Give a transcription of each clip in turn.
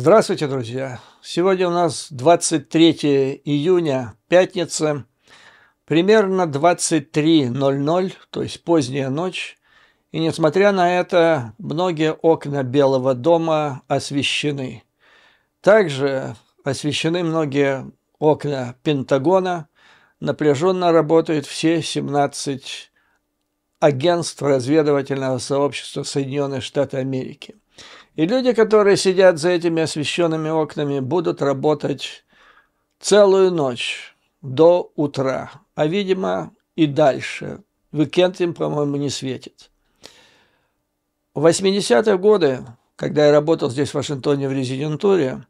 Здравствуйте, друзья! Сегодня у нас 23 июня, пятница, примерно 23.00, то есть поздняя ночь. И несмотря на это, многие окна Белого дома освещены. Также освещены многие окна Пентагона. Напряженно работают все 17 агентств разведывательного сообщества Соединенных Штатов Америки – и люди, которые сидят за этими освещенными окнами, будут работать целую ночь до утра, а, видимо, и дальше. Уикенд им, по-моему, не светит. В 80-е годы, когда я работал здесь, в Вашингтоне, в резидентуре,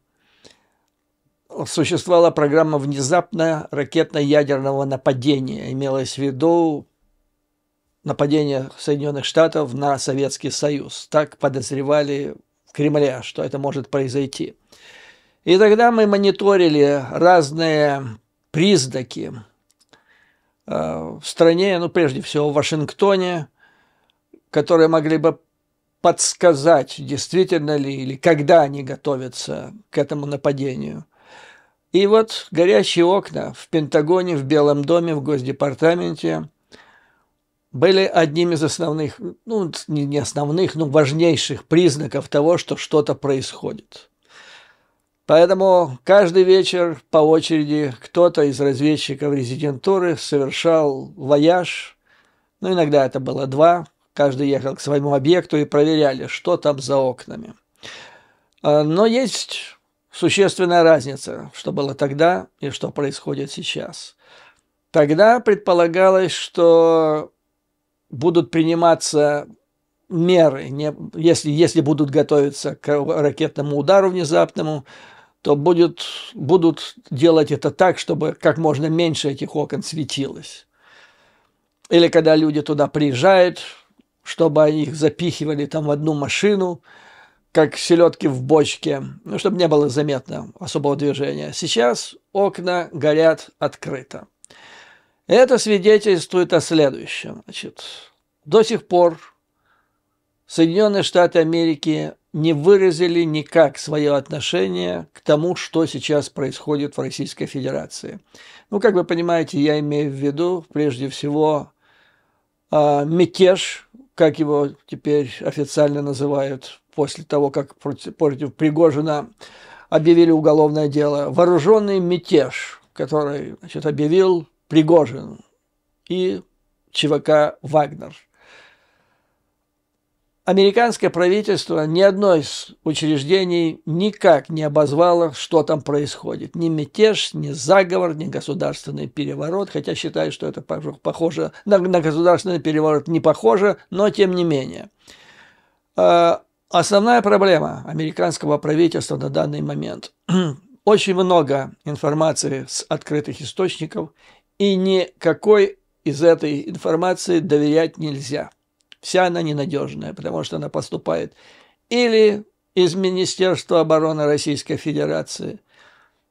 существовала программа внезапно ракетно-ядерного нападения. Имелось в виду нападение Соединенных Штатов на Советский Союз. Так подозревали в Кремле, что это может произойти. И тогда мы мониторили разные признаки э, в стране, ну, прежде всего в Вашингтоне, которые могли бы подсказать, действительно ли или когда они готовятся к этому нападению. И вот горящие окна в Пентагоне, в Белом доме, в Госдепартаменте – были одним из основных, ну, не основных, но важнейших признаков того, что что-то происходит. Поэтому каждый вечер по очереди кто-то из разведчиков резидентуры совершал вояж, ну, иногда это было два, каждый ехал к своему объекту и проверяли, что там за окнами. А, но есть существенная разница, что было тогда и что происходит сейчас – Тогда предполагалось, что будут приниматься меры, не, если, если будут готовиться к ракетному удару внезапному, то будет, будут делать это так, чтобы как можно меньше этих окон светилось. Или когда люди туда приезжают, чтобы они их запихивали там в одну машину, как селедки в бочке, ну, чтобы не было заметно особого движения. Сейчас окна горят открыто. Это свидетельствует о следующем. Значит, до сих пор Соединенные Штаты Америки не выразили никак свое отношение к тому, что сейчас происходит в Российской Федерации. Ну, как вы понимаете, я имею в виду прежде всего а, мятеж, как его теперь официально называют, после того, как против, против Пригожина объявили уголовное дело, вооруженный мятеж, который значит, объявил Пригожин и ЧВК «Вагнер». Американское правительство ни одно из учреждений никак не обозвало, что там происходит. Ни мятеж, ни заговор, ни государственный переворот, хотя считают, что это похоже на, на государственный переворот не похоже, но тем не менее. А, основная проблема американского правительства на данный момент – очень много информации с открытых источников, и никакой из этой информации доверять нельзя. Вся она ненадежная, потому что она поступает или из Министерства обороны Российской Федерации,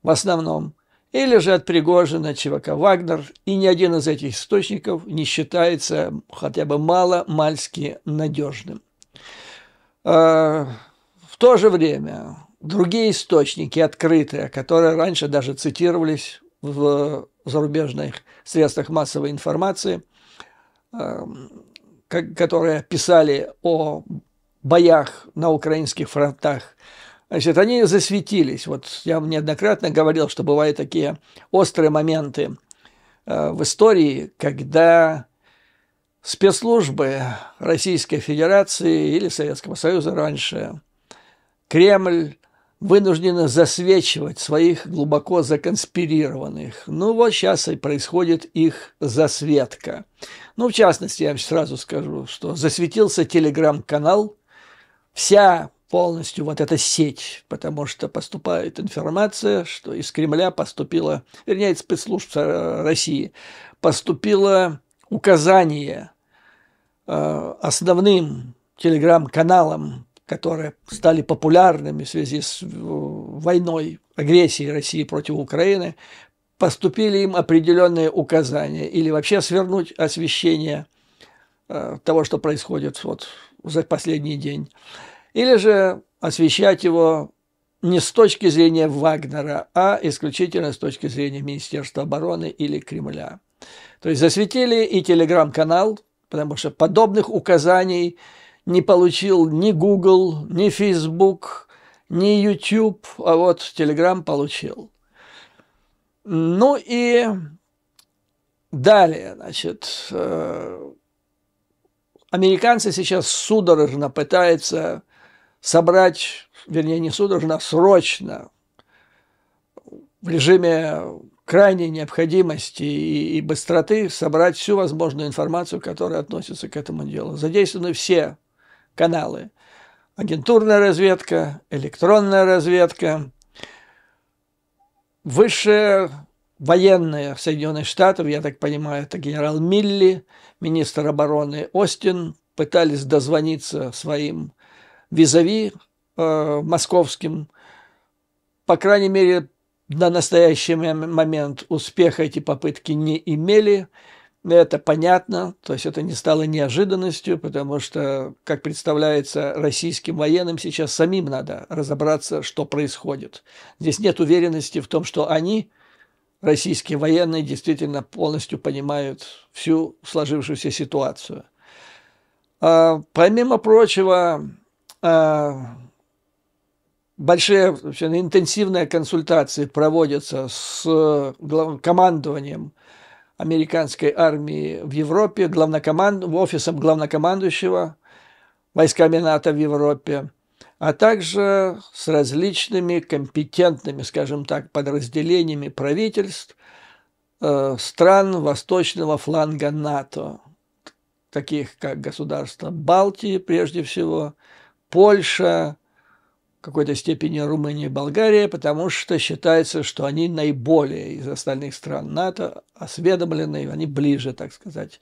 в основном, или же от Пригожина, ЧВК «Вагнер», и ни один из этих источников не считается хотя бы мало-мальски надежным. А, в то же время другие источники открытые, которые раньше даже цитировались в в зарубежных средствах массовой информации, э, которые писали о боях на украинских фронтах. Значит, они засветились. Вот я неоднократно говорил, что бывают такие острые моменты э, в истории, когда спецслужбы Российской Федерации или Советского Союза раньше, Кремль вынуждена засвечивать своих глубоко законспирированных. Ну вот сейчас и происходит их засветка. Ну, в частности, я сразу скажу, что засветился телеграм-канал, вся полностью вот эта сеть, потому что поступает информация, что из Кремля поступила, вернее, из спецслужб России, поступило указание э, основным телеграм-каналам которые стали популярными в связи с э, войной, агрессией России против Украины, поступили им определенные указания или вообще свернуть освещение э, того, что происходит вот за последний день, или же освещать его не с точки зрения Вагнера, а исключительно с точки зрения Министерства обороны или Кремля. То есть засветили и телеграм-канал, потому что подобных указаний не получил ни Google, ни Facebook, ни YouTube, а вот Telegram получил. Ну и далее, значит, э, американцы сейчас судорожно пытаются собрать, вернее, не судорожно, а срочно, в режиме крайней необходимости и, и быстроты собрать всю возможную информацию, которая относится к этому делу. Задействованы все каналы. Агентурная разведка, электронная разведка, высшее военные Соединенных Штатов, я так понимаю, это генерал Милли, министр обороны Остин, пытались дозвониться своим визави э, московским. По крайней мере, на настоящий момент успеха эти попытки не имели. Ну, это понятно, то есть это не стало неожиданностью, потому что, как представляется российским военным, сейчас самим надо разобраться, что происходит. Здесь нет уверенности в том, что они, российские военные, действительно полностью понимают всю сложившуюся ситуацию. А, помимо прочего, а, большие интенсивные консультации проводятся с глав... командованием американской армии в Европе, главнокоманд... офисом главнокомандующего войсками НАТО в Европе, а также с различными компетентными, скажем так, подразделениями правительств э, стран восточного фланга НАТО, таких как государства Балтии прежде всего, Польша, какой-то степени Румыния и Болгария, потому что считается, что они наиболее из остальных стран НАТО осведомлены, они ближе, так сказать,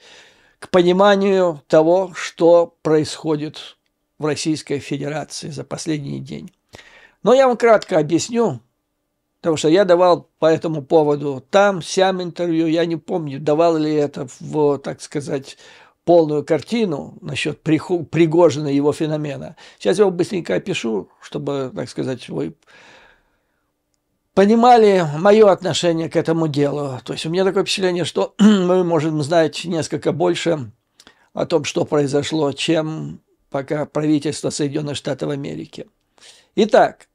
к пониманию того, что происходит в Российской Федерации за последний день. Но я вам кратко объясню, потому что я давал по этому поводу там, сям интервью, я не помню, давал ли это в, так сказать, полную картину насчет Пригожина и его феномена. Сейчас я его быстренько опишу, чтобы, так сказать, вы понимали мое отношение к этому делу. То есть у меня такое впечатление, что мы можем знать несколько больше о том, что произошло, чем пока правительство Соединенных Штатов Америки. Итак,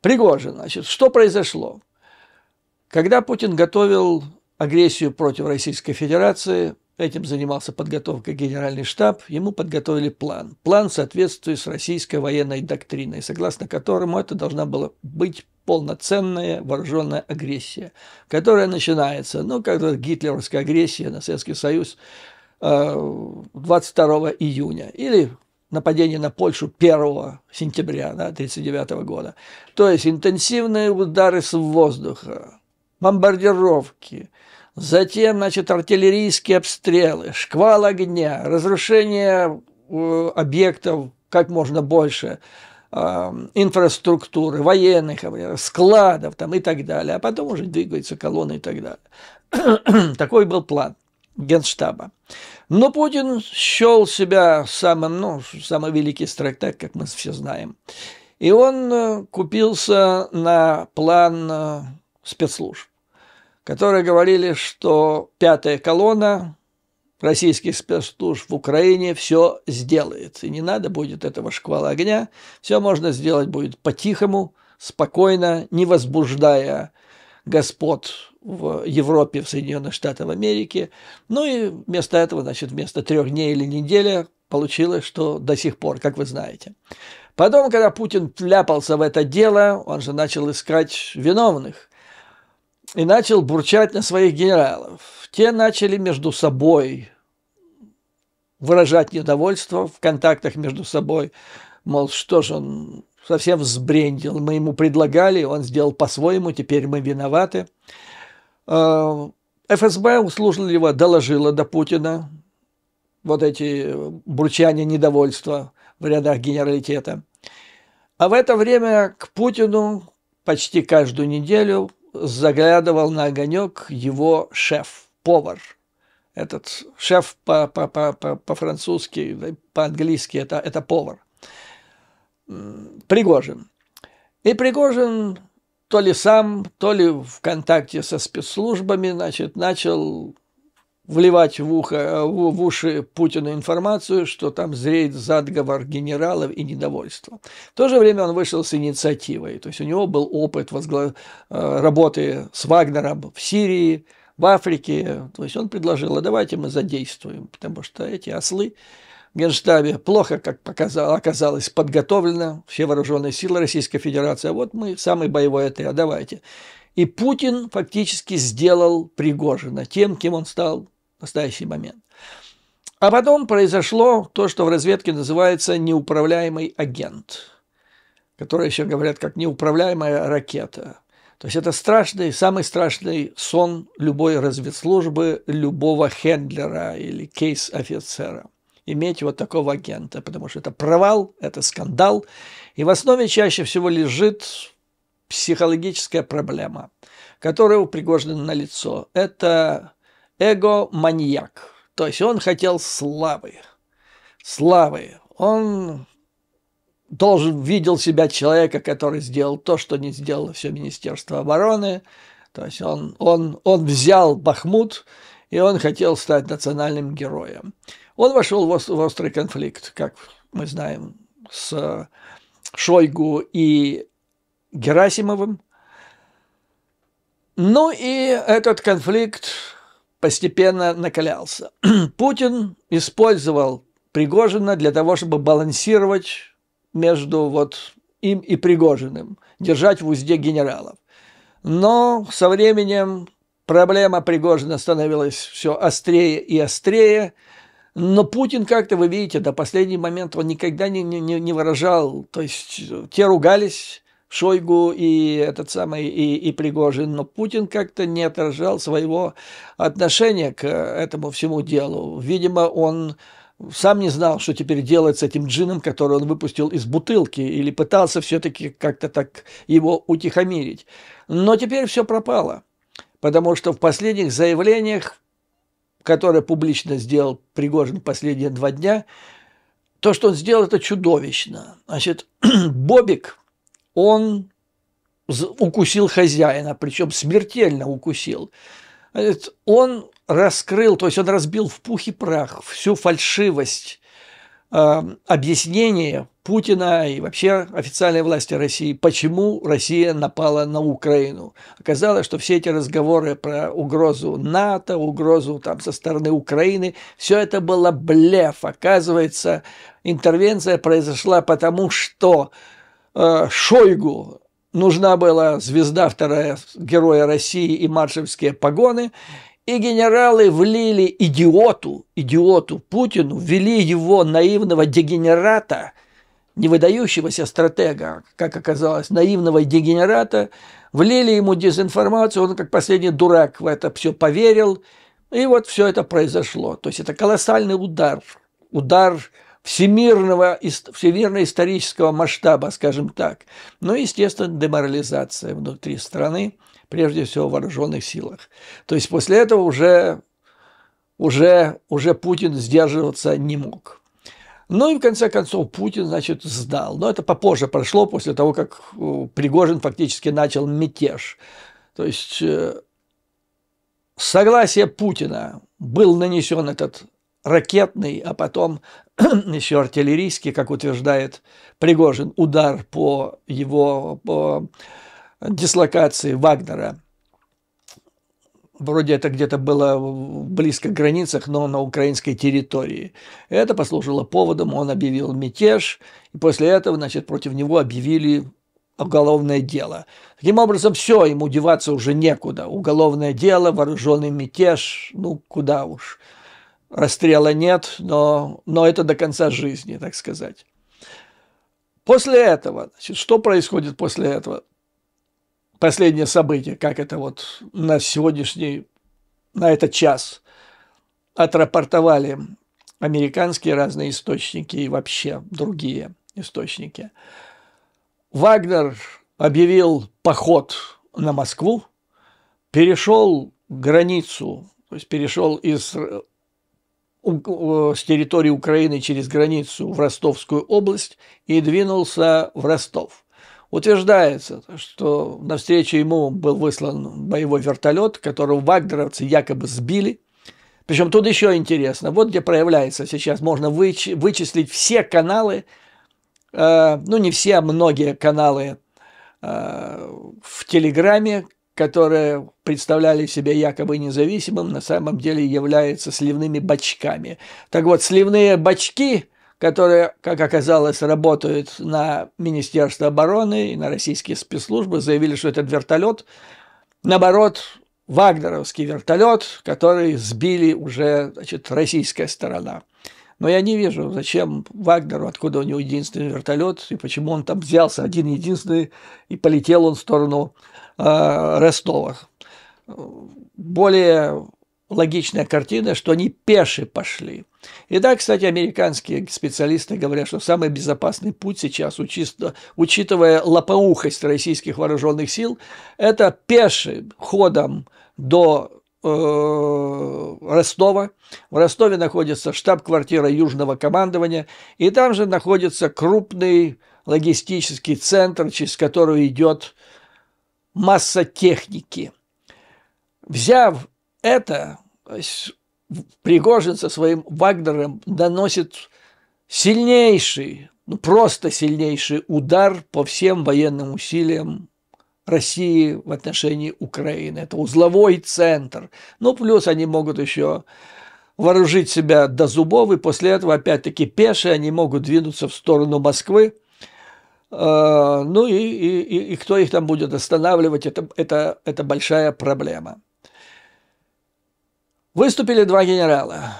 Пригожин, значит, что произошло? Когда Путин готовил агрессию против Российской Федерации, Этим занимался подготовка генеральный штаб, ему подготовили план. План соответствует с российской военной доктриной, согласно которому это должна была быть полноценная вооруженная агрессия, которая начинается, ну, когда гитлеровская агрессия на Советский Союз 22 э, июня или нападение на Польшу 1 сентября 1939 да, года. То есть интенсивные удары с воздуха, бомбардировки – Затем, значит, артиллерийские обстрелы, шквал огня, разрушение э, объектов как можно больше, э, инфраструктуры, военных складов там и так далее. А потом уже двигаются колонны и так далее. Такой был план генштаба. Но Путин счел себя самым, ну, самый великий стратег, как мы все знаем. И он э, купился на план спецслужб которые говорили, что пятая колонна российских спецслужб в Украине все сделает. И не надо будет этого шквала огня. Все можно сделать будет по-тихому, спокойно, не возбуждая господ в Европе, в Соединенных Штатах Америки. Ну и вместо этого, значит, вместо трех дней или недели получилось, что до сих пор, как вы знаете. Потом, когда Путин вляпался в это дело, он же начал искать виновных и начал бурчать на своих генералов. Те начали между собой выражать недовольство в контактах между собой. Мол, что же он совсем взбрендил, мы ему предлагали, он сделал по-своему, теперь мы виноваты. А, ФСБ услужливо доложила до Путина вот эти бурчания недовольства в рядах генералитета. А в это время к Путину почти каждую неделю заглядывал на огонек его шеф-повар. Этот шеф по-французски, -по -по -по по-английски это, это повар. Пригожин. И Пригожин то ли сам, то ли в контакте со спецслужбами, значит, начал вливать в, ухо, э, в уши Путина информацию, что там зреет заговор генералов и недовольство. В то же время он вышел с инициативой, то есть у него был опыт возглав э, работы с Вагнером в Сирии, в Африке, то есть он предложил, а давайте мы задействуем, потому что эти ослы в Генштабе плохо, как показал, оказалось, подготовлено все вооруженные силы Российской Федерации, а вот мы самый боевой отряд, а а давайте. И Путин фактически сделал Пригожина тем, кем он стал в настоящий момент. А потом произошло то, что в разведке называется неуправляемый агент, который еще говорят как неуправляемая ракета. То есть это страшный, самый страшный сон любой разведслужбы, любого хендлера или кейс-офицера иметь вот такого агента, потому что это провал, это скандал, и в основе чаще всего лежит психологическая проблема, которая у Пригожина на лицо. Это эго-маньяк. То есть он хотел славы. Славы. Он должен видел себя человека, который сделал то, что не сделало все Министерство обороны. То есть он, он, он взял Бахмут, и он хотел стать национальным героем. Он вошел в острый конфликт, как мы знаем, с Шойгу и Герасимовым. Ну и этот конфликт постепенно накалялся. Путин использовал Пригожина для того, чтобы балансировать между вот им и Пригожиным, держать в узде генералов. Но со временем проблема Пригожина становилась все острее и острее. Но Путин как-то, вы видите, до последнего момента он никогда не, не, не выражал, то есть те ругались, Шойгу и этот самый и, и Пригожин, но Путин как-то не отражал своего отношения к э, этому всему делу. Видимо, он сам не знал, что теперь делать с этим джином, который он выпустил из бутылки, или пытался все-таки как-то так его утихомирить. Но теперь все пропало, потому что в последних заявлениях, которые публично сделал Пригожин последние два дня, то, что он сделал, это чудовищно. Значит, Бобик, он укусил хозяина, причем смертельно укусил. Он раскрыл, то есть он разбил в пух и прах всю фальшивость э, объяснения Путина и вообще официальной власти России, почему Россия напала на Украину. Оказалось, что все эти разговоры про угрозу НАТО, угрозу там со стороны Украины, все это было блеф. Оказывается, интервенция произошла потому, что Э, Шойгу нужна была звезда вторая Героя России и маршевские погоны, и генералы влили идиоту, идиоту Путину, ввели его наивного дегенерата, не выдающегося стратега, как оказалось, наивного дегенерата, влили ему дезинформацию, он как последний дурак в это все поверил, и вот все это произошло. То есть это колоссальный удар, удар всемирного, всемирно-исторического масштаба, скажем так. Ну естественно, деморализация внутри страны, прежде всего в вооруженных силах. То есть после этого уже, уже, уже Путин сдерживаться не мог. Ну и в конце концов Путин, значит, сдал. Но это попозже прошло, после того, как э, Пригожин фактически начал мятеж. То есть э, согласие Путина был нанесен этот ракетный, а потом еще артиллерийский, как утверждает Пригожин, удар по его по дислокации Вагнера. Вроде это где-то было близко к границах, но на украинской территории. Это послужило поводом, он объявил мятеж, и после этого, значит, против него объявили уголовное дело. Таким образом, все, ему деваться уже некуда. Уголовное дело, вооруженный мятеж, ну куда уж расстрела нет, но, но это до конца жизни, так сказать. После этого, значит, что происходит после этого? Последнее событие, как это вот на сегодняшний, на этот час отрапортовали американские разные источники и вообще другие источники. Вагнер объявил поход на Москву, перешел границу, то есть перешел из с территории Украины через границу в Ростовскую область и двинулся в Ростов. Утверждается, что навстречу ему был выслан боевой вертолет, которого вагнеровцы якобы сбили. Причем тут еще интересно, вот где проявляется сейчас, можно выч- вычислить все каналы, э, ну не все, а многие каналы э, в Телеграме, которые представляли себя якобы независимым, на самом деле являются сливными бачками. Так вот, сливные бачки, которые, как оказалось, работают на Министерство обороны и на российские спецслужбы, заявили, что этот вертолет, наоборот, вагнеровский вертолет, который сбили уже значит, российская сторона. Но я не вижу, зачем Вагнеру, откуда у него единственный вертолет, и почему он там взялся один единственный, и полетел он в сторону э, Ростова. Более логичная картина, что они пеши пошли. И да, кстати, американские специалисты говорят, что самый безопасный путь сейчас, учитывая лопоухость российских вооруженных сил, это пешим ходом до Э, Ростова. В Ростове находится штаб-квартира Южного командования, и там же находится крупный логистический центр, через который идет масса техники. Взяв это, Пригожин со своим Вагнером наносит сильнейший, ну просто сильнейший удар по всем военным усилиям России в отношении Украины. Это узловой центр. Ну, плюс они могут еще вооружить себя до зубов, и после этого, опять-таки, пеши они могут двинуться в сторону Москвы. А, ну и, и, и кто их там будет останавливать, это, это, это большая проблема. Выступили два генерала.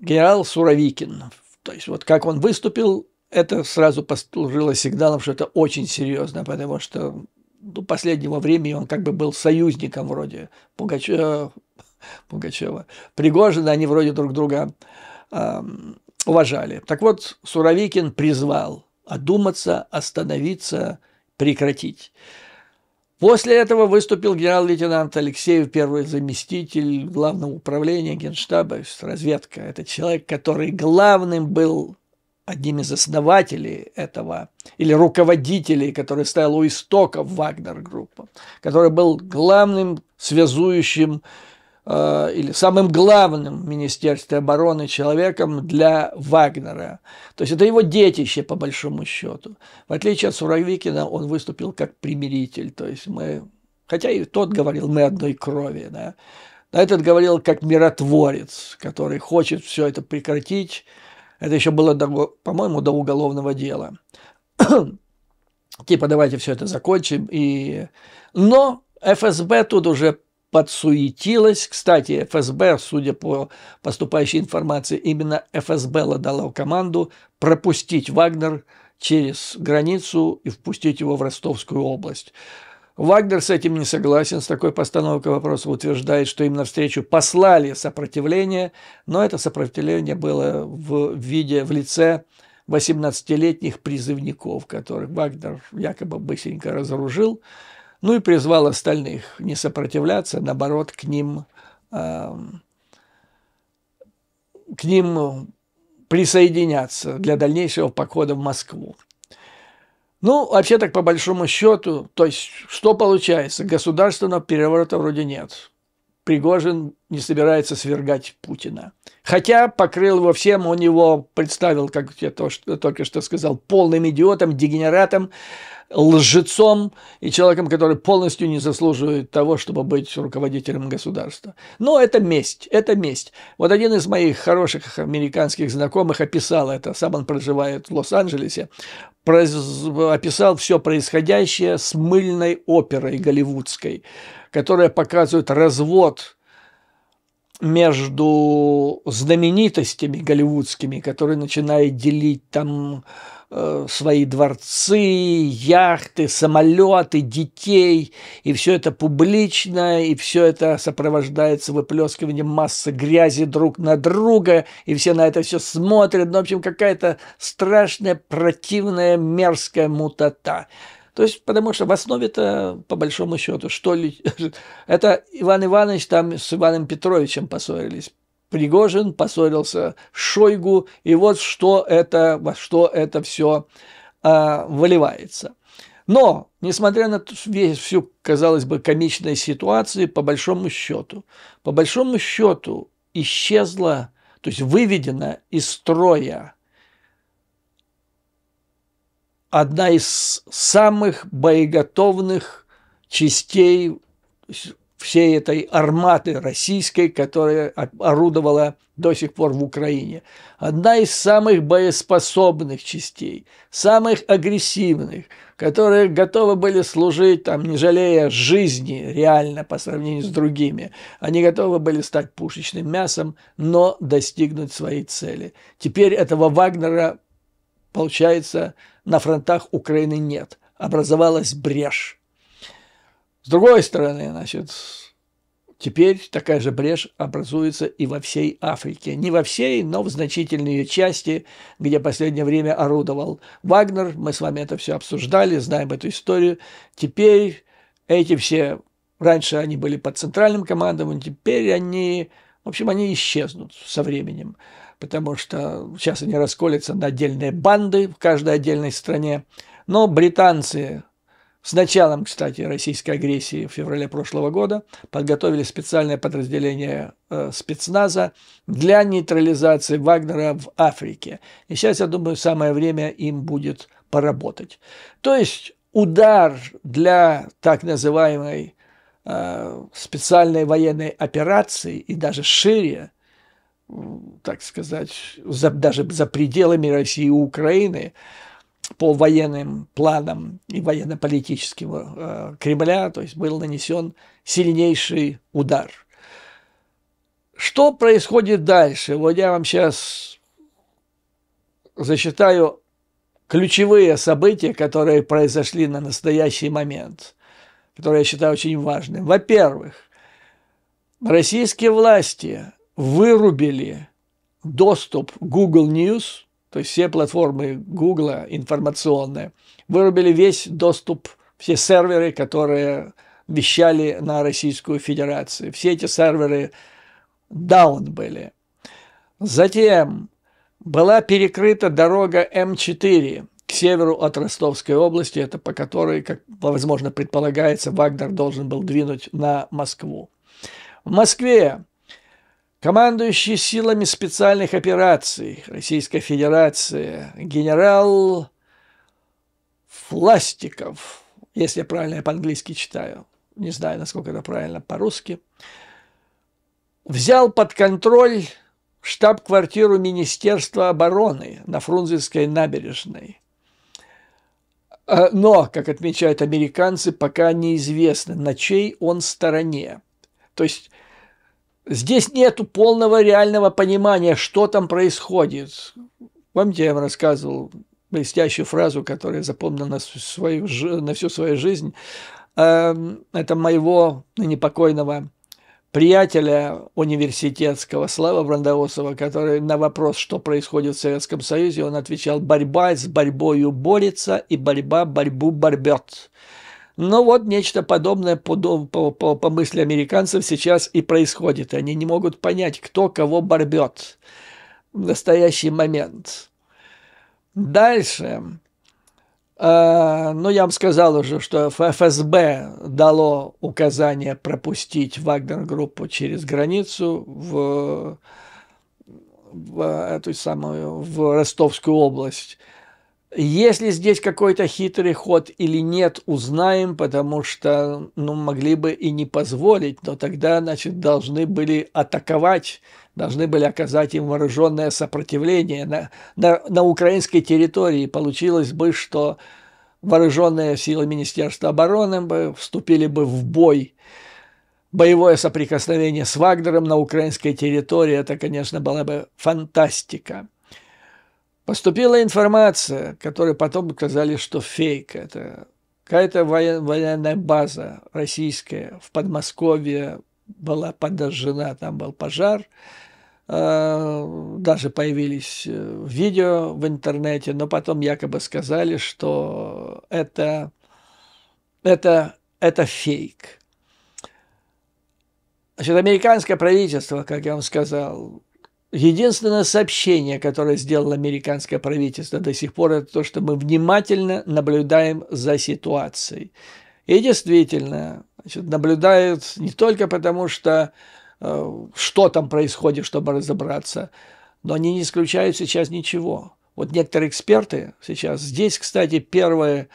Генерал Суровикин. То есть вот как он выступил, это сразу послужило сигналом, что это очень серьезно, потому что до ну, последнего времени он как бы был союзником вроде э, Пугачева. Пугачева. Пригожина они вроде друг друга э, уважали. Так вот, Суровикин призвал одуматься, остановиться, прекратить. После этого выступил генерал-лейтенант Алексеев, первый заместитель главного управления Генштаба, разведка. Это человек, который главным был одним из основателей этого, или руководителей, который стоял у истоков Вагнер-группы, который был главным связующим э, или самым главным в Министерстве обороны человеком для Вагнера. То есть это его детище, по большому счету. В отличие от Суровикина, он выступил как примиритель. То есть мы, хотя и тот говорил, мы одной крови. Да? А этот говорил как миротворец, который хочет все это прекратить, это еще было, по-моему, до уголовного дела. типа, давайте все это закончим. И... Но ФСБ тут уже подсуетилась. Кстати, ФСБ, судя по поступающей информации, именно ФСБ дала команду пропустить Вагнер через границу и впустить его в Ростовскую область. Вагнер с этим не согласен, с такой постановкой вопроса утверждает, что им навстречу послали сопротивление, но это сопротивление было в виде, в лице 18-летних призывников, которых Вагнер якобы быстренько разоружил, ну и призвал остальных не сопротивляться, наоборот, к ним, э, к ним присоединяться для дальнейшего похода в Москву. Ну, вообще так по большому счету, то есть что получается? Государственного переворота вроде нет. Пригожин не собирается свергать Путина. Хотя покрыл его всем, он его представил, как я то, что, только что сказал, полным идиотом, дегенератом, лжецом и человеком, который полностью не заслуживает того, чтобы быть руководителем государства. Но это месть, это месть. Вот один из моих хороших американских знакомых описал это. Сам он проживает в Лос-Анджелесе произ... описал все происходящее с мыльной оперой голливудской, которая показывает развод между знаменитостями голливудскими, которые начинают делить там Э, свои дворцы, яхты, самолеты, детей, и все это публично, и все это сопровождается выплескиванием массы грязи друг на друга, и все на это все смотрят. Ну, в общем, какая-то страшная, противная, мерзкая мутата. То есть, потому что в основе-то, по большому счету, что ли, это Иван Иванович там с Иваном Петровичем поссорились Пригожин поссорился с Шойгу, и вот что это, во что это все э, а, выливается. Но, несмотря на весь, всю, казалось бы, комичную ситуацию, по большому счету, по большому счету исчезла, то есть выведена из строя одна из самых боеготовных частей всей этой арматы российской, которая орудовала до сих пор в Украине. Одна из самых боеспособных частей, самых агрессивных, которые готовы были служить, там, не жалея жизни реально по сравнению с другими. Они готовы были стать пушечным мясом, но достигнуть своей цели. Теперь этого Вагнера, получается, на фронтах Украины нет. Образовалась брешь с другой стороны, значит, теперь такая же брешь образуется и во всей Африке. Не во всей, но в значительной ее части, где последнее время орудовал Вагнер. Мы с вами это все обсуждали, знаем эту историю. Теперь эти все, раньше они были под центральным командованием, теперь они, в общем, они исчезнут со временем потому что сейчас они расколятся на отдельные банды в каждой отдельной стране. Но британцы с началом, кстати, российской агрессии в феврале прошлого года подготовили специальное подразделение э, спецназа для нейтрализации Вагнера в Африке. И сейчас, я думаю, самое время им будет поработать. То есть удар для так называемой э, специальной военной операции и даже шире, так сказать, за, даже за пределами России и Украины – по военным планам и военно-политического э, Кремля, то есть был нанесен сильнейший удар. Что происходит дальше? Вот я вам сейчас зачитаю ключевые события, которые произошли на настоящий момент, которые я считаю очень важным. Во-первых, российские власти вырубили доступ Google News – то есть все платформы Google информационные, вырубили весь доступ, все серверы, которые вещали на Российскую Федерацию. Все эти серверы down были. Затем была перекрыта дорога М4 к северу от Ростовской области, это по которой, как возможно предполагается, Вагнер должен был двинуть на Москву. В Москве Командующий силами специальных операций Российской Федерации генерал Фластиков, если я правильно по-английски читаю, не знаю, насколько это правильно по-русски, взял под контроль штаб-квартиру Министерства обороны на Фрунзенской набережной. Э, но, как отмечают американцы, пока неизвестно, на чей он стороне. То есть Здесь нету полного реального понимания, что там происходит. Помните, я вам рассказывал блестящую фразу, которую я запомнил на, свою, на всю свою жизнь. Эм, это моего непокойного приятеля университетского Слава Брандоусова, который на вопрос, что происходит в Советском Союзе, он отвечал «борьба с борьбою борется и борьба борьбу борьбет». Но ну вот нечто подобное по, по, по, по мысли американцев сейчас и происходит. Они не могут понять, кто кого борбет в настоящий момент. Дальше. А, ну, я вам сказал уже, что ФСБ дало указание пропустить Вагнер-группу через границу в, в эту самую, в Ростовскую область. Если здесь какой-то хитрый ход или нет, узнаем, потому что ну, могли бы и не позволить, но тогда, значит, должны были атаковать, должны были оказать им вооруженное сопротивление на, на, на украинской территории. Получилось бы, что вооруженные силы Министерства обороны бы вступили бы в бой. Боевое соприкосновение с Вагнером на украинской территории – это, конечно, была бы фантастика. Поступила информация, которой потом доказали, что фейк. Это какая-то военная база российская в Подмосковье была подожжена, там был пожар. А, даже появились э, видео в интернете, но потом якобы сказали, что это, это, это фейк. Значит, американское правительство, как я вам сказал, Единственное сообщение, которое сделало американское правительство до сих пор, это то, что мы внимательно наблюдаем за ситуацией. И действительно, значит, наблюдают не только потому, что э, что там происходит, чтобы разобраться, но они не исключают сейчас ничего. Вот некоторые эксперты сейчас, здесь, кстати, первое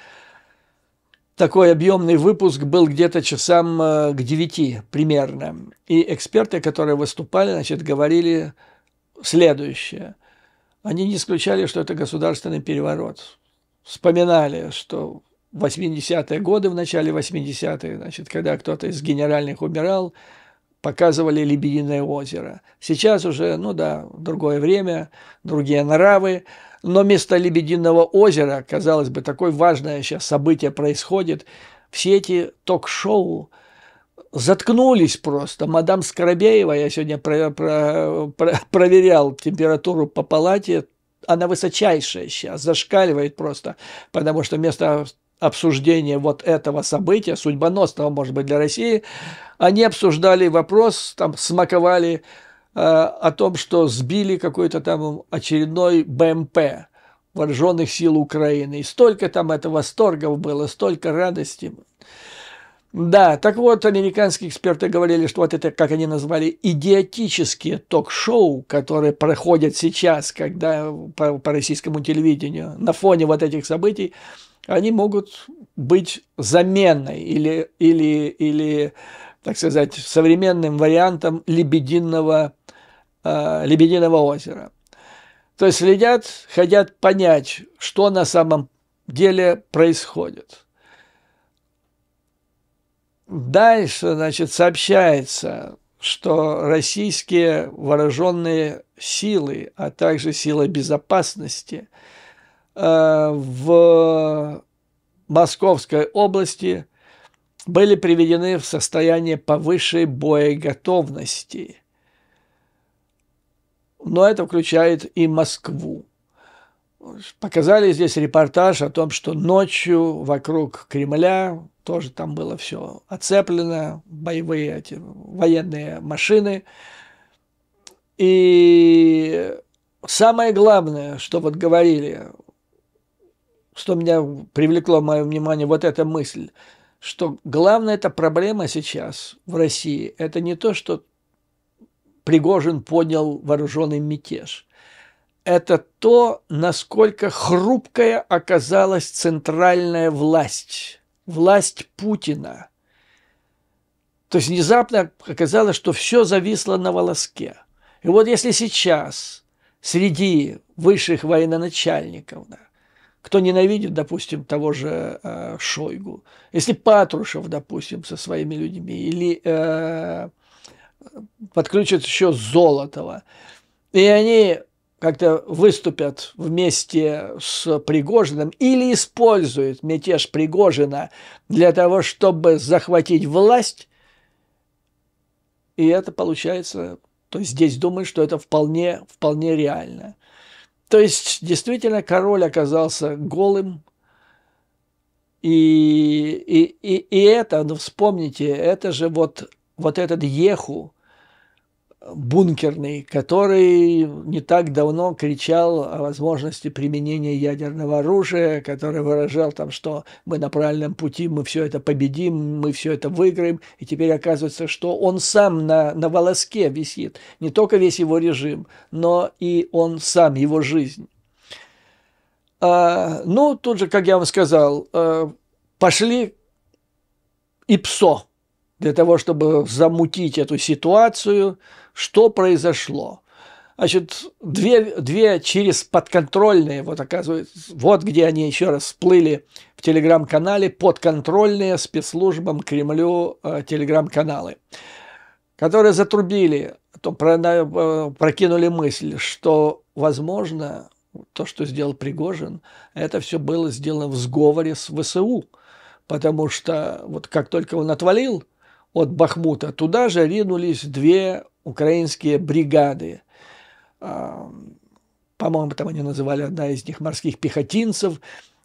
такой объемный выпуск был где-то часам э, к 9 примерно. И эксперты, которые выступали, значит, говорили, следующее. Они не исключали, что это государственный переворот. Вспоминали, что 80-е годы, в начале 80-е, значит, когда кто-то из генеральных умирал, показывали Лебединое озеро. Сейчас уже, ну да, другое время, другие нравы, но вместо Лебединого озера, казалось бы, такое важное сейчас событие происходит, все эти ток-шоу – заткнулись просто. Мадам Скоробеева, я сегодня про, про, про, проверял температуру по палате, она высочайшая сейчас, зашкаливает просто, потому что вместо обсуждения вот этого события, судьбоносного, может быть, для России, они обсуждали вопрос, там смаковали э, о том, что сбили какой-то там очередной БМП эм вооруженных сил Украины. И столько там этого восторгов было, столько радости. Да, так вот, американские эксперты говорили, что вот это, как они назвали, идиотические ток-шоу, которые проходят сейчас, когда по, по российскому телевидению, на фоне вот этих событий, они могут быть заменой или, или, или так сказать, современным вариантом лебединого, э, лебединого озера. То есть следят, хотят понять, что на самом деле происходит – Дальше, значит, сообщается, что российские вооруженные силы, а также силы безопасности э, в Московской области были приведены в состояние повышенной боеготовности. Но это включает и Москву. Показали здесь репортаж о том, что ночью вокруг Кремля тоже там было все оцеплено, боевые эти военные машины. И самое главное, что вот говорили, что меня привлекло мое внимание, вот эта мысль, что главная эта проблема сейчас в России, это не то, что Пригожин поднял вооруженный мятеж. Это то, насколько хрупкая оказалась центральная власть власть Путина. То есть внезапно оказалось, что все зависло на волоске. И вот если сейчас среди высших военачальников, да, кто ненавидит, допустим, того же э, Шойгу, если Патрушев, допустим, со своими людьми, или э, подключат еще Золотого, и они как-то выступят вместе с Пригожиным или используют мятеж Пригожина для того, чтобы захватить власть, и это получается, то есть здесь думают, что это вполне, вполне реально. То есть действительно король оказался голым, и, и, и, и это, ну вспомните, это же вот, вот этот Еху, бункерный, который не так давно кричал о возможности применения ядерного оружия, который выражал там, что мы на правильном пути, мы все это победим, мы все это выиграем, и теперь оказывается, что он сам на, на волоске висит, не только весь его режим, но и он сам, его жизнь. А, ну, тут же, как я вам сказал, э, пошли и псо для того, чтобы замутить эту ситуацию, что произошло. Значит, две, две через подконтрольные, вот оказывается, вот где они еще раз всплыли в телеграм-канале, подконтрольные спецслужбам Кремлю э, телеграм-каналы, которые затрубили, а то про, э, прокинули мысль, что, возможно, то, что сделал Пригожин, это все было сделано в сговоре с ВСУ, потому что вот как только он отвалил – от Бахмута. Туда же ринулись две украинские бригады. А, по-моему, там они называли одна из них морских пехотинцев.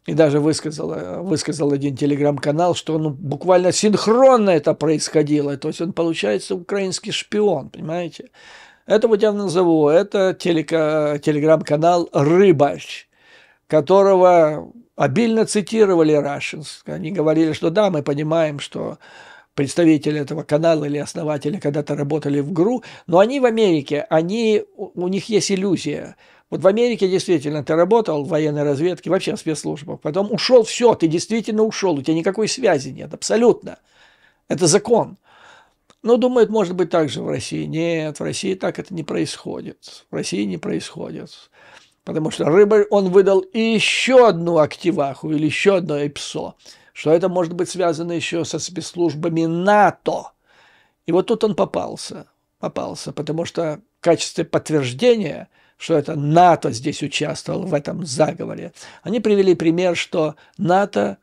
И даже высказал, высказал один телеграм-канал, что он ну, буквально синхронно это происходило. То есть он, получается, украинский шпион, понимаете? Это вот я назову, это телеграм-канал «Рыбач», которого обильно цитировали Рашинс. Они говорили, что да, мы понимаем, что представители этого канала или основатели когда-то работали в ГРУ, но они в Америке, они, у них есть иллюзия. Вот в Америке действительно ты работал в военной разведке, вообще в спецслужбах, потом ушел, все, ты действительно ушел, у тебя никакой связи нет, абсолютно. Это закон. Но думают, может быть, так же в России. Нет, в России так это не происходит. В России не происходит. Потому что Рыбарь, он выдал еще одну активаху или еще одно ЭПСО – что это может быть связано еще со спецслужбами НАТО. И вот тут он попался, попался, потому что в качестве подтверждения, что это НАТО здесь участвовал в этом заговоре, они привели пример, что НАТО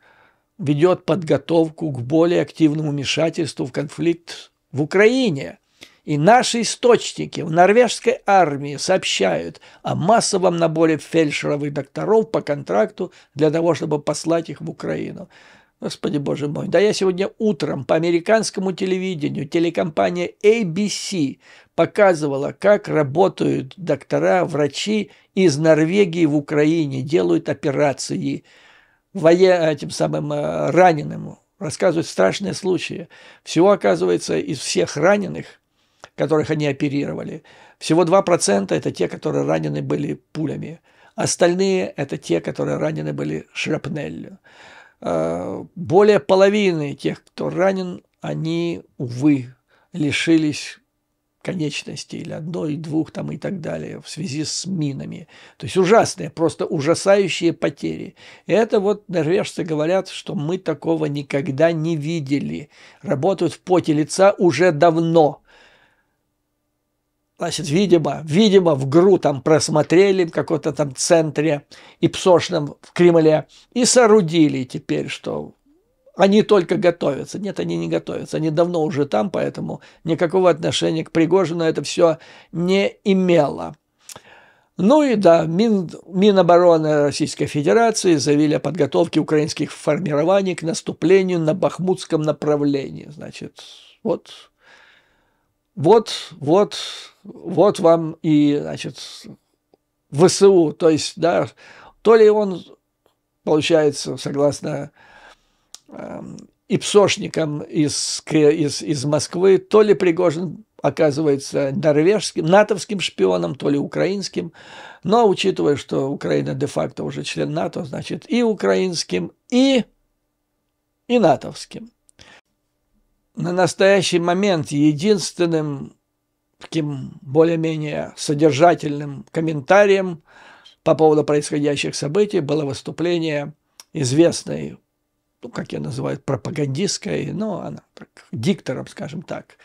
ведет подготовку к более активному вмешательству в конфликт в Украине. И наши источники в норвежской армии сообщают о массовом наборе фельдшеров и докторов по контракту для того, чтобы послать их в Украину. Господи, боже мой. Да я сегодня утром по американскому телевидению телекомпания ABC показывала, как работают доктора, врачи из Норвегии в Украине, делают операции воя этим самым э, раненым. Рассказывают страшные случаи. Всего, оказывается, из всех раненых, которых они оперировали, всего 2% это те, которые ранены были пулями. Остальные – это те, которые ранены были шрапнелью. Э, более половины тех, кто ранен, они, увы, лишились конечности или одной, двух там и так далее в связи с минами. То есть ужасные, просто ужасающие потери. И это вот норвежцы говорят, что мы такого никогда не видели. Работают в поте лица уже давно значит, видимо, видимо, в ГРУ там просмотрели в каком-то там центре Ипсошном в Кремле и соорудили теперь, что они только готовятся. Нет, они не готовятся. Они давно уже там, поэтому никакого отношения к Пригожину это все не имело. Ну и да, Мин, Минобороны Российской Федерации заявили о подготовке украинских формирований к наступлению на бахмутском направлении. Значит, вот вот, вот, вот вам и, значит, ВСУ, то есть, да, то ли он, получается, согласно э, ипсошникам из, из, из Москвы, то ли Пригожин оказывается норвежским, натовским шпионом, то ли украинским. Но учитывая, что Украина де-факто уже член НАТО, значит и украинским, и, и натовским на настоящий момент единственным таким более-менее содержательным комментарием по поводу происходящих событий было выступление известной, ну, как я называю, пропагандистской, ну, она так, диктором, скажем так,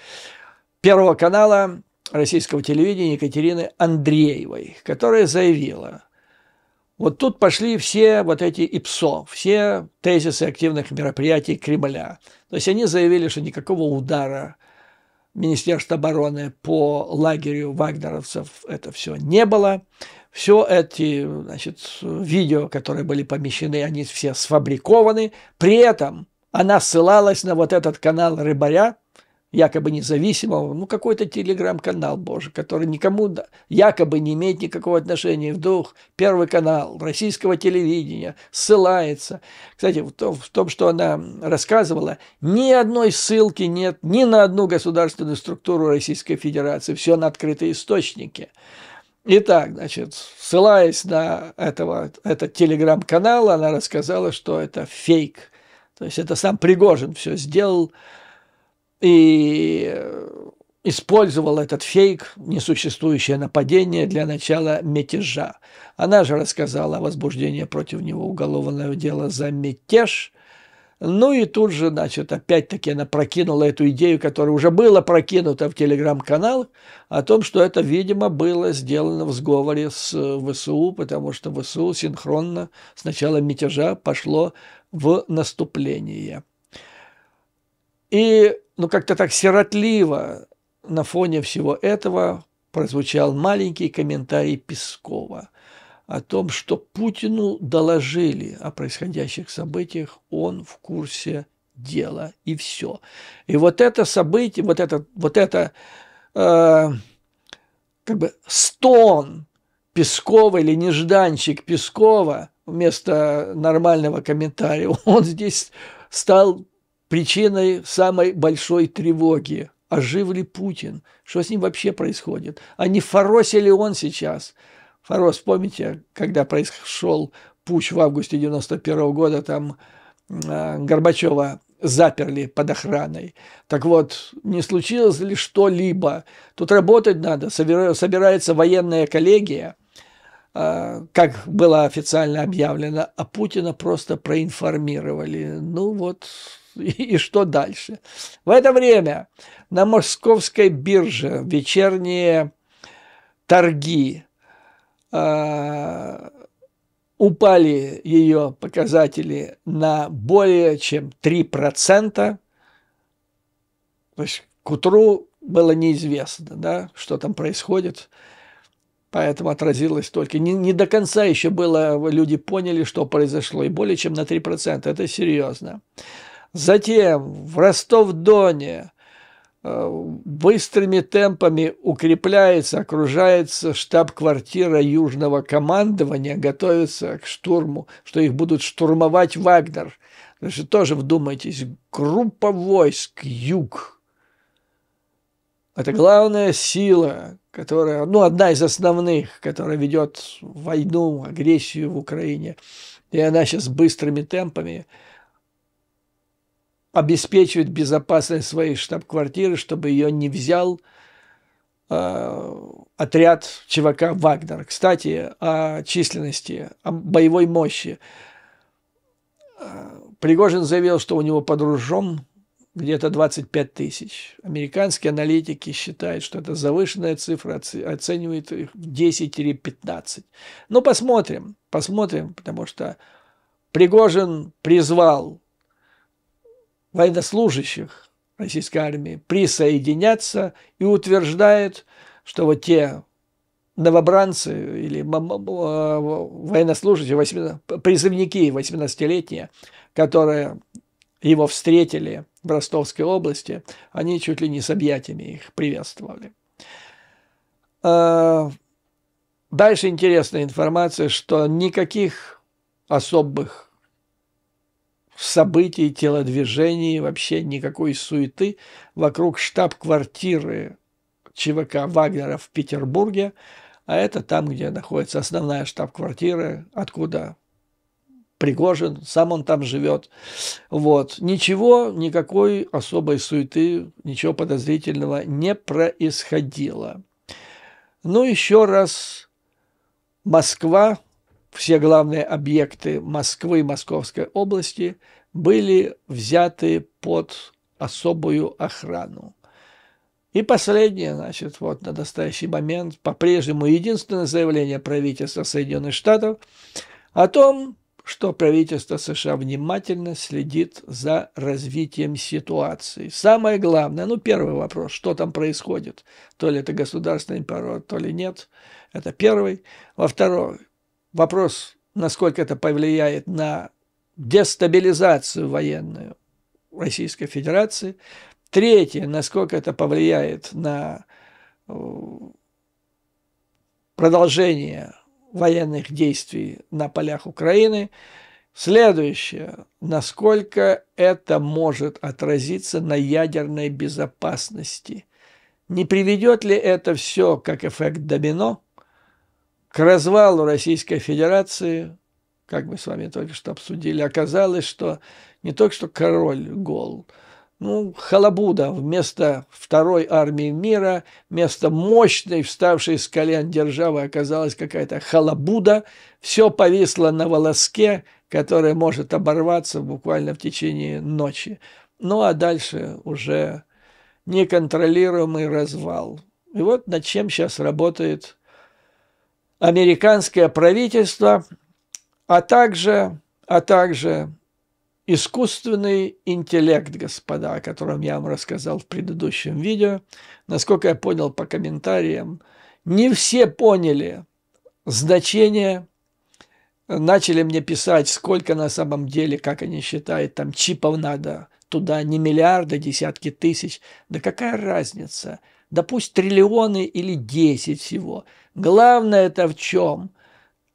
Первого канала российского телевидения Екатерины Андреевой, которая заявила, вот тут пошли все вот эти ИПСО, все тезисы активных мероприятий Кремля. То есть они заявили, что никакого удара Министерства обороны по лагерю вагнеровцев это все не было. Все эти значит, видео, которые были помещены, они все сфабрикованы. При этом она ссылалась на вот этот канал Рыбаря, якобы независимого, ну какой-то телеграм-канал, боже, который никому якобы не имеет никакого отношения. Вдруг Первый канал российского телевидения ссылается. Кстати, в том, в том, что она рассказывала, ни одной ссылки нет ни на одну государственную структуру Российской Федерации. Все на открытые источники. Итак, значит, ссылаясь на этого, этот телеграм-канал, она рассказала, что это фейк. То есть это сам Пригожин все сделал, и э, использовал этот фейк, несуществующее нападение для начала мятежа. Она же рассказала о возбуждении против него уголовного дела за мятеж. Ну и тут же, значит, опять-таки она прокинула эту идею, которая уже была прокинута в телеграм-канал, о том, что это, видимо, было сделано в сговоре с э, ВСУ, потому что ВСУ синхронно с начала мятежа пошло в наступление. И, ну, как-то так сиротливо на фоне всего этого прозвучал маленький комментарий Пескова о том, что Путину доложили о происходящих событиях, он в курсе дела, и все. И вот это событие, вот это, вот это э, как бы стон Пескова или нежданчик Пескова вместо нормального комментария, он здесь стал причиной самой большой тревоги. А жив ли Путин? Что с ним вообще происходит? А не в Фаросе ли он сейчас? Фарос, помните, когда произошел путь в августе 91 года, там э, Горбачева заперли под охраной. Так вот, не случилось ли что-либо? Тут работать надо, собирается военная коллегия, а, как было официально объявлено, а Путина просто проинформировали. Ну вот, и что дальше. В это время на московской бирже вечерние торги э, упали ее показатели на более чем 3%. То есть к утру было неизвестно, да, что там происходит. Поэтому отразилось только... Не, не до конца еще было, люди поняли, что произошло. И более чем на 3%. Это серьезно. Затем в Ростов-Доне э, быстрыми темпами укрепляется, окружается штаб-квартира Южного командования, готовится к штурму, что их будут штурмовать Вагнер. Значит, тоже вдумайтесь, группа войск Юг. Это главная сила, которая, ну, одна из основных, которая ведет войну, агрессию в Украине. И она сейчас быстрыми темпами обеспечивает безопасность своей штаб-квартиры, чтобы ее не взял э, отряд ЧВК «Вагнер». Кстати, о численности, о боевой мощи. А, Пригожин заявил, что у него под ружом где-то 25 тысяч. Американские аналитики считают, что это завышенная цифра, оценивают их в 10 или 15. Но ну, посмотрим, посмотрим, потому что Пригожин призвал военнослужащих российской армии присоединятся и утверждает, что вот те новобранцы или а, военнослужащие, призывники 18-летние, которые его встретили в Ростовской области, они чуть ли не с объятиями их приветствовали. А, дальше интересная информация, что никаких особых событий, телодвижений, вообще никакой суеты вокруг штаб-квартиры ЧВК Вагнера в Петербурге, а это там, где находится основная штаб-квартира, откуда Пригожин, сам он там живет. Вот. Ничего, никакой особой суеты, ничего подозрительного не происходило. Ну, еще раз, Москва все главные объекты Москвы и Московской области были взяты под особую охрану. И последнее, значит, вот на настоящий момент по-прежнему единственное заявление правительства Соединенных Штатов о том, что правительство США внимательно следит за развитием ситуации. Самое главное, ну, первый вопрос, что там происходит? То ли это государственный пароль, то ли нет. Это первый. Во-вторых, Вопрос, насколько это повлияет на дестабилизацию военную Российской Федерации. Третье, насколько это повлияет на э, продолжение военных действий на полях Украины. Следующее, насколько это может отразиться на ядерной безопасности. Не приведет ли это все, как эффект домино, к развалу Российской Федерации, как мы с вами только что обсудили, оказалось, что не только что король гол, ну, халабуда вместо второй армии мира, вместо мощной, вставшей с колен державы оказалась какая-то халабуда. Все повисло на волоске, которое может оборваться буквально в течение ночи. Ну, а дальше уже неконтролируемый развал. И вот над чем сейчас работает американское правительство, а также, а также искусственный интеллект, господа, о котором я вам рассказал в предыдущем видео. Насколько я понял по комментариям, не все поняли значение начали мне писать, сколько на самом деле, как они считают, там чипов надо туда не миллиарды, а десятки тысяч. Да какая разница? Да пусть триллионы или десять всего. Главное это в чем?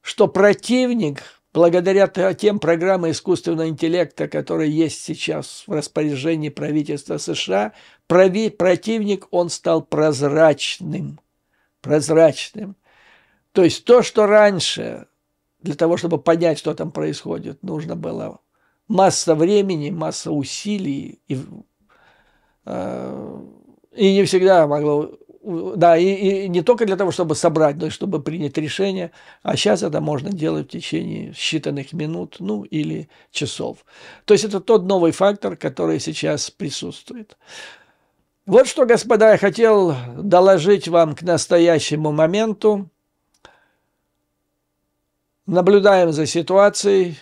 Что противник, благодаря тем программам искусственного интеллекта, которые есть сейчас в распоряжении правительства США, прови, противник, он стал прозрачным. Прозрачным. То есть то, что раньше, для того, чтобы понять, что там происходит, нужно было масса времени, масса усилий, и, э, и не всегда могло да, и, и не только для того, чтобы собрать, но и чтобы принять решение. А сейчас это можно делать в течение считанных минут, ну или часов. То есть это тот новый фактор, который сейчас присутствует. Вот что, господа, я хотел доложить вам к настоящему моменту. Наблюдаем за ситуацией,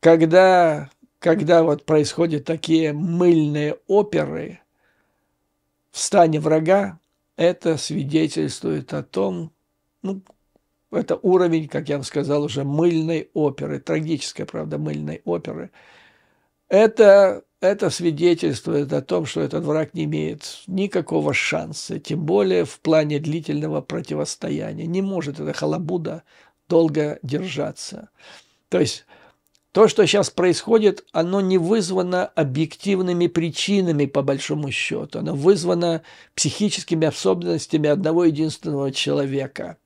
когда, когда вот происходят такие мыльные оперы – в стане врага, это свидетельствует о том, ну, это уровень, как я вам сказал уже, мыльной оперы, трагической, правда, мыльной оперы. Это, это свидетельствует о том, что этот враг не имеет никакого шанса, тем более в плане длительного противостояния. Не может эта халабуда долго держаться. То есть то, что сейчас происходит, оно не вызвано объективными причинами, по большому счету. Оно вызвано психическими особенностями одного единственного человека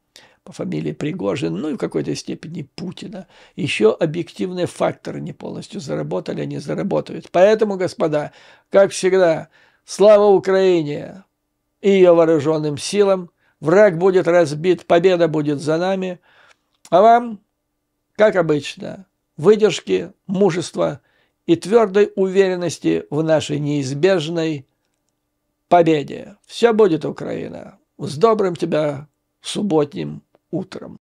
по фамилии Пригожин, ну и в какой-то степени Путина. Еще объективные факторы не полностью заработали, они заработают. Поэтому, господа, как всегда, слава Украине и ее вооруженным силам. Враг будет разбит, победа будет за нами. А вам, как обычно, выдержки, мужества и твердой уверенности в нашей неизбежной победе. Все будет, Украина. С добрым тебя субботним утром.